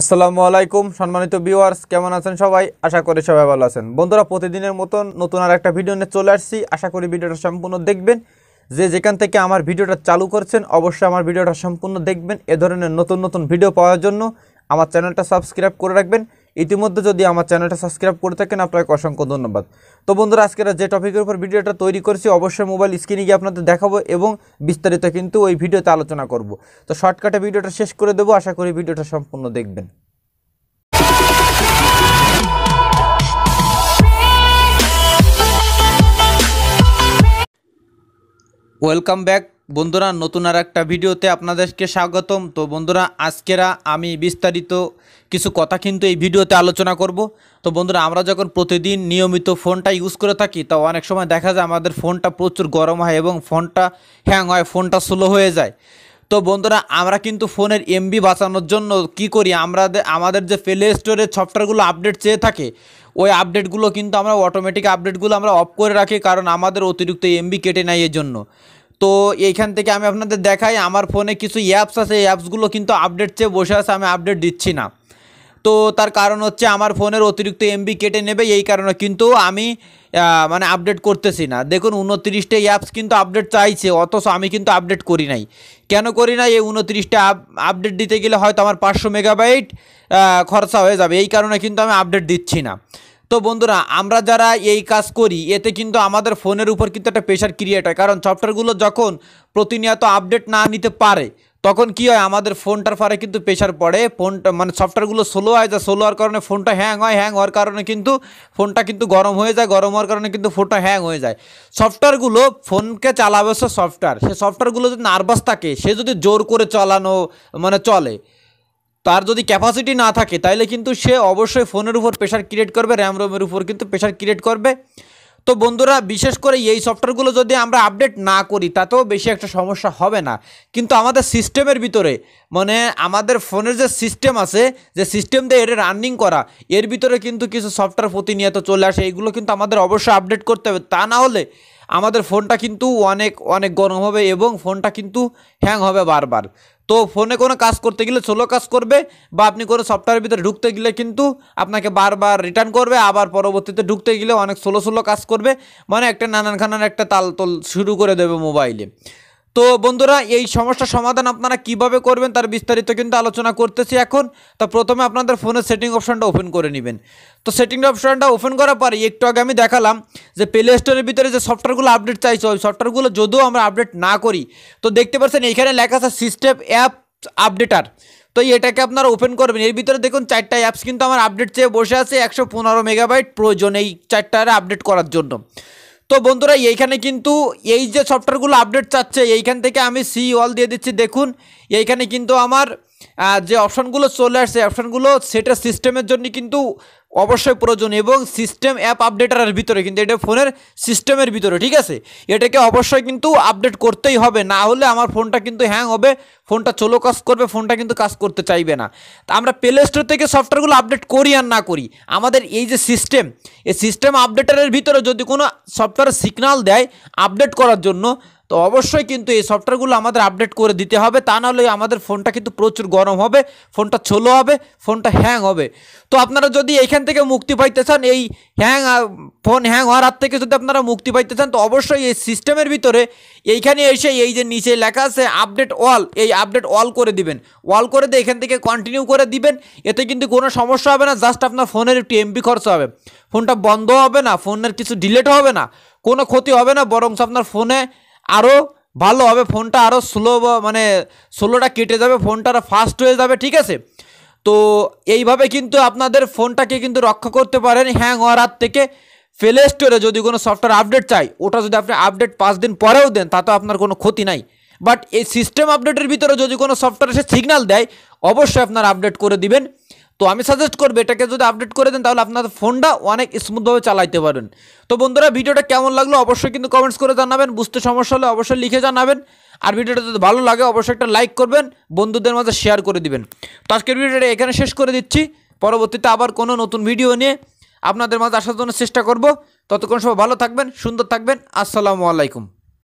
আসসালামু আলাইকুম সম্মানিত ভিউয়ার্স কেমন আছেন সবাই আশা করি সবাই ভালো আছেন বন্ধুরা প্রতিদিনের মতন নতুন আর একটা ভিডিও নিয়ে চলে আসছি আশা করি ভিডিওটা সম্পূর্ণ দেখবেন যে যেখান থেকে আমার ভিডিওটা চালু করছেন অবশ্যই আমার ভিডিওটা সম্পূর্ণ দেখবেন এ ধরনের নতুন নতুন ভিডিও পাওয়ার জন্য আমার চ্যানেলটা সাবস্ক্রাইব করে রাখবেন ইতিমধ্যে যদি আমার চ্যানেলটা সাবস্ক্রাইব করে থাকেন আপনাকে অসংখ্য ধন্যবাদ তো বন্ধুরা আজকের যে টপিকের উপর ভিডিওটা তৈরি করেছি অবশ্যই মোবাইল স্ক্রিনে গিয়ে আপনাদের দেখাবো এবং বিস্তারিত কিন্তু ওই ভিডিওতে আলোচনা করব তো শর্টকাটে ভিডিওটা শেষ করে দেবো আশা করি ভিডিওটা সম্পূর্ণ দেখবেন ওয়েলকাম ব্যাক বন্ধুরা নতুন আর একটা ভিডিওতে আপনাদেরকে স্বাগতম তো বন্ধুরা আজকেরা আমি বিস্তারিত কিছু কথা কিন্তু এই ভিডিওতে আলোচনা করব তো বন্ধুরা আমরা যখন প্রতিদিন নিয়মিত ফোনটা ইউজ করে থাকি তা অনেক সময় দেখা যায় আমাদের ফোনটা প্রচুর গরম হয় এবং ফোনটা হ্যাং হয় ফোনটা স্লো হয়ে যায় তো বন্ধুরা আমরা কিন্তু ফোনের এমবি বাঁচানোর জন্য কি করি আমরা আমাদের যে প্লে স্টোরের সফটওয়্যারগুলো আপডেট চেয়ে থাকে ওই আপডেটগুলো কিন্তু আমরা অটোমেটিক আপডেটগুলো আমরা অফ করে রাখি কারণ আমাদের অতিরিক্ত এমবি কেটে নেয় এর জন্য তো এইখান থেকে আমি আপনাদের দেখাই আমার ফোনে কিছু অ্যাপস আছে এই অ্যাপসগুলো কিন্তু আপডেট চেয়ে বসে আছে আমি আপডেট দিচ্ছি না তো তার কারণ হচ্ছে আমার ফোনের অতিরিক্ত এমবি কেটে নেবে এই কারণে কিন্তু আমি মানে আপডেট করতেছি না দেখুন উনত্রিশটা অ্যাপস কিন্তু আপডেট চাইছে অথচ আমি কিন্তু আপডেট করি নাই কেন করি না এই উনত্রিশটা আপডেট দিতে গেলে হয়তো আমার পাঁচশো মেগাবাইট খরচা হয়ে যাবে এই কারণে কিন্তু আমি আপডেট দিচ্ছি না তো বন্ধুরা আমরা যারা এই কাজ করি এতে কিন্তু আমাদের ফোনের উপর কিন্তু একটা প্রেশার ক্রিয়েট হয় কারণ সফটওয়্যারগুলো যখন প্রতিনিয়ত আপডেট না নিতে পারে তখন কি হয় আমাদের ফোনটার ফারে কিন্তু প্রেশার পড়ে ফোনটা মানে সফটওয়্যারগুলো স্লো হয় যা স্লো হওয়ার কারণে ফোনটা হ্যাং হয় হ্যাং হওয়ার কারণে কিন্তু ফোনটা কিন্তু গরম হয়ে যায় গরম হওয়ার কারণে কিন্তু ফোনটা হ্যাং হয়ে যায় সফটওয়্যারগুলো ফোনকে চালাবে সে সফটওয়্যার সে সফটওয়্যারগুলো যদি নার্ভাস থাকে সে যদি জোর করে চালানো মানে চলে তার যদি ক্যাপাসিটি না থাকে তাহলে কিন্তু সে অবশ্যই ফোনের উপর প্রেশার ক্রিয়েট করবে র্যাম রোমের উপর কিন্তু প্রেশার ক্রিয়েট করবে তো বন্ধুরা বিশেষ করে এই সফটওয়্যারগুলো যদি আমরা আপডেট না করি তাতেও বেশি একটা সমস্যা হবে না কিন্তু আমাদের সিস্টেমের ভিতরে মানে আমাদের ফোনের যে সিস্টেম আছে যে সিস্টেম দিয়ে এটা রানিং করা এর ভিতরে কিন্তু কিছু সফটওয়্যার প্রতিনিয়ত চলে আসে এগুলো কিন্তু আমাদের অবশ্যই আপডেট করতে হবে তা না হলে আমাদের ফোনটা কিন্তু অনেক অনেক গরম হবে এবং ফোনটা কিন্তু হ্যাং হবে বারবার তো ফোনে কোনো কাজ করতে গেলে সোলো কাজ করবে বা আপনি কোনো সফটওয়্যারের ভিতরে ঢুকতে গেলে কিন্তু আপনাকে বারবার রিটার্ন করবে আবার পরবর্তীতে ঢুকতে গেলে অনেক সোলো সোলো কাজ করবে মানে একটা নানান একটা তাল তোল শুরু করে দেবে মোবাইলে তো বন্ধুরা এই সমস্যার সমাধান আপনারা কিভাবে করবেন তার বিস্তারিত কিন্তু আলোচনা করতেছি এখন তো প্রথমে আপনাদের ফোনের সেটিং অপশানটা ওপেন করে নেবেন তো সেটিং অপশানটা ওপেন করার পরে একটু আগে আমি দেখালাম যে প্লে স্টোরের ভিতরে যে সফটওয়্যারগুলো আপডেট চাইছে ওই সফটওয়্যারগুলো যদিও আমরা আপডেট না করি তো দেখতে পাচ্ছেন এইখানে লেখা আছে সিস্টেম অ্যাপ আপডেটার তো এটাকে আপনারা ওপেন করবেন এর ভিতরে দেখুন চারটা অ্যাপস কিন্তু আমার আপডেট চেয়ে বসে আছে একশো পনেরো মেগাবাইট প্রয়োজন এই চারটার আপডেট করার জন্য তো বন্ধুরা এইখানে কিন্তু এই যে সফটওয়্যারগুলো আপডেট চাচ্ছে এইখান থেকে আমি সি অল দিয়ে দিচ্ছি দেখুন এইখানে কিন্তু আমার যে অপশানগুলো চলে আসছে অপশানগুলো সেটা সিস্টেমের জন্য কিন্তু অবশ্যই প্রয়োজন এবং সিস্টেম অ্যাপ আপডেটারের ভিতরে কিন্তু এটা ফোনের সিস্টেমের ভিতরে ঠিক আছে এটাকে অবশ্যই কিন্তু আপডেট করতেই হবে না হলে আমার ফোনটা কিন্তু হ্যাং হবে ফোনটা চলো কাজ করবে ফোনটা কিন্তু কাজ করতে চাইবে না তা আমরা প্লে স্টোর থেকে সফটওয়্যারগুলো আপডেট করি আর না করি আমাদের এই যে সিস্টেম এই সিস্টেম আপডেটারের ভিতরে যদি কোনো সফটওয়্যার সিগনাল দেয় আপডেট করার জন্য তো অবশ্যই কিন্তু এই সফটওয়্যারগুলো আমাদের আপডেট করে দিতে হবে তা নাহলে আমাদের ফোনটা কিন্তু প্রচুর গরম হবে ফোনটা ছোলো হবে ফোনটা হ্যাং হবে তো আপনারা যদি এখান থেকে মুক্তি পাইতে চান এই হ্যাং ফোন হ্যাং হওয়ার হাত থেকে যদি আপনারা মুক্তি পাইতে চান তো অবশ্যই এই সিস্টেমের ভিতরে এইখানে এসে এই যে নিচে লেখা আছে আপডেট অল এই আপডেট অল করে দিবেন অল করে দিয়ে এখান থেকে কন্টিনিউ করে দিবেন এতে কিন্তু কোনো সমস্যা হবে না জাস্ট আপনার ফোনের একটু এমবি খরচ হবে ফোনটা বন্ধ হবে না ফোনের কিছু ডিলেট হবে না কোনো ক্ষতি হবে না বরং আপনার ফোনে আরও ভালো হবে ফোনটা আরও স্লো মানে স্লোটা কেটে যাবে ফোনটা আরও ফাস্ট হয়ে যাবে ঠিক আছে তো এইভাবে কিন্তু আপনাদের ফোনটাকে কিন্তু রক্ষা করতে পারেন হ্যাং হওয়ার হাত থেকে প্লে স্টোরে যদি কোনো সফটওয়্যার আপডেট চাই ওটা যদি আপনি আপডেট পাঁচ দিন পরেও দেন তাতে আপনার কোনো ক্ষতি নাই বাট এই সিস্টেম আপডেটের ভিতরে যদি কোনো সফটওয়্যার এসে সিগনাল দেয় অবশ্যই আপনার আপডেট করে দিবেন তো আমি সাজেস্ট করবো এটাকে যদি আপডেট করে দেন তাহলে আপনার ফোনটা অনেক স্মুথভাবে চালাইতে পারবেন তো বন্ধুরা ভিডিওটা কেমন লাগলো অবশ্যই কিন্তু কমেন্টস করে জানাবেন বুঝতে সমস্যা হলে অবশ্যই লিখে জানাবেন আর ভিডিওটা যদি ভালো লাগে অবশ্যই একটা লাইক করবেন বন্ধুদের মাঝে শেয়ার করে দিবেন তো আজকের ভিডিওটা এখানে শেষ করে দিচ্ছি পরবর্তীতে আবার কোনো নতুন ভিডিও নিয়ে আপনাদের মাঝে আসার জন্য চেষ্টা করব ততক্ষণ সবাই ভালো থাকবেন সুন্দর থাকবেন আসসালামু আলাইকুম